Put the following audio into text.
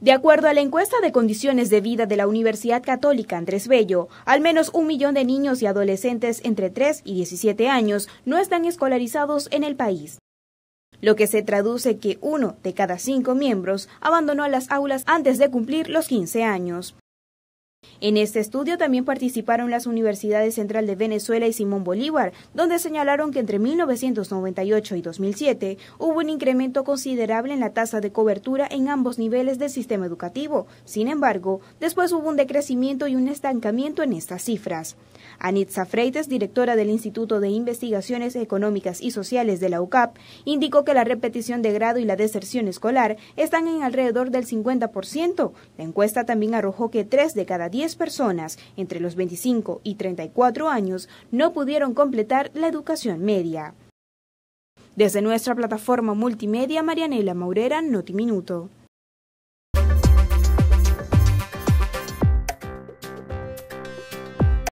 De acuerdo a la encuesta de condiciones de vida de la Universidad Católica Andrés Bello, al menos un millón de niños y adolescentes entre 3 y 17 años no están escolarizados en el país, lo que se traduce que uno de cada cinco miembros abandonó las aulas antes de cumplir los 15 años. En este estudio también participaron las universidades Central de Venezuela y Simón Bolívar, donde señalaron que entre 1998 y 2007 hubo un incremento considerable en la tasa de cobertura en ambos niveles del sistema educativo. Sin embargo, después hubo un decrecimiento y un estancamiento en estas cifras. Anitza Freites, directora del Instituto de Investigaciones Económicas y Sociales de la UCAP, indicó que la repetición de grado y la deserción escolar están en alrededor del 50%. La encuesta también arrojó que 3 de cada 10 personas entre los 25 y 34 años no pudieron completar la educación media. Desde nuestra plataforma multimedia, Marianela Maurera, Notiminuto.